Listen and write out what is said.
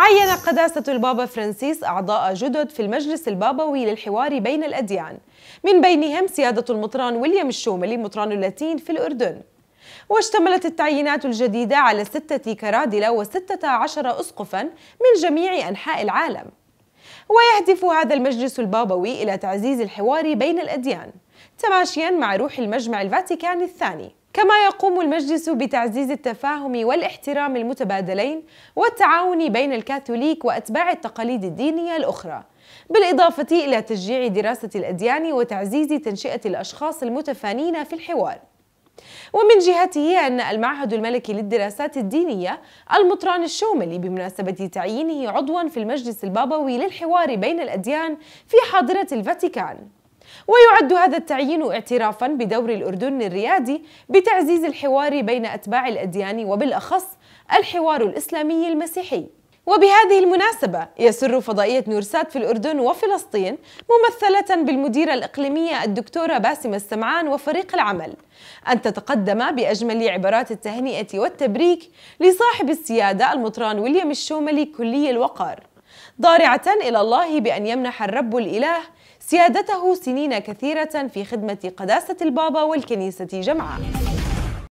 عين قداسة البابا فرانسيس أعضاء جدد في المجلس البابوي للحوار بين الأديان من بينهم سيادة المطران ويليام الشوملي مطران اللاتين في الأردن واشتملت التعيينات الجديدة على ستة كرادلة وستة عشر أسقفا من جميع أنحاء العالم ويهدف هذا المجلس البابوي إلى تعزيز الحوار بين الأديان تماشيا مع روح المجمع الفاتيكاني الثاني كما يقوم المجلس بتعزيز التفاهم والاحترام المتبادلين والتعاون بين الكاثوليك وأتباع التقاليد الدينية الأخرى بالإضافة إلى تشجيع دراسة الأديان وتعزيز تنشئة الأشخاص المتفانين في الحوار ومن جهته أن المعهد الملكي للدراسات الدينية المطران الشوملي بمناسبة تعيينه عضوا في المجلس البابوي للحوار بين الأديان في حاضرة الفاتيكان ويعد هذا التعيين اعترافا بدور الأردن الريادي بتعزيز الحوار بين أتباع الأديان وبالأخص الحوار الإسلامي المسيحي وبهذه المناسبة يسر فضائية نورسات في الأردن وفلسطين ممثلة بالمديرة الإقليمية الدكتورة باسمة السمعان وفريق العمل أن تتقدم بأجمل عبارات التهنئة والتبريك لصاحب السيادة المطران ويليام الشوملي كلي الوقار ضارعة إلى الله بأن يمنح الرب الإله سيادته سنين كثيرة في خدمة قداسة البابا والكنيسة جمعاء